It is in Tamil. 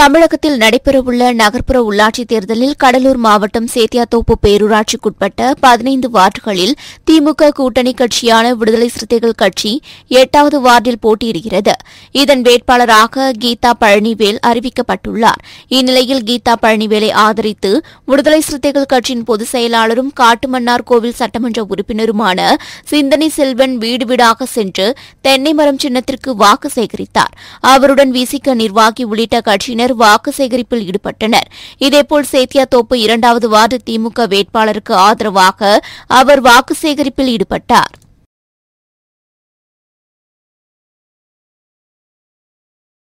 தமிழகத்தில் நடைபெறவுள்ள நகர்ப்புற உள்ளாட்சித் தேர்தலில் கடலூர் மாவட்டம் சேத்தியாத்தோப்பு பேரூராட்சிக்குட்பட்ட பதினைந்து வார்டுகளில் திமுக கூட்டணி கட்சியான விடுதலை சிறுத்தைகள் கட்சி எட்டாவது வார்டில் போட்டியிடுகிறது இதன் வேட்பாளராக கீதா பழனிவேல் அறிவிக்கப்பட்டுள்ளார் இந்நிலையில் கீதா பழனிவேலை ஆதரித்து விடுதலை சிறுத்தைகள் கட்சியின் பொதுச் செயலாளரும் காட்டுமன்னார் கோவில் சட்டமன்ற உறுப்பினருமான சிந்தனை செல்வன் வீடு வீடாக சென்று தென்னை மரம் சின்னத்திற்கு வாக்கு சேகரித்தார் அவருடன் விசிக நிர்வாகி உள்ளிட்ட கட்சியினர் தரப்பினர் வாக்கு சேகரிப்பில் ஈடுபட்டனர் இதேபோல் சேத்தியாத்தோப்பு இரண்டாவது வார்டு திமுக வேட்பாளருக்கு ஆதரவாக அவர் வாக்கு சேகரிப்பில் ஈடுபட்டார்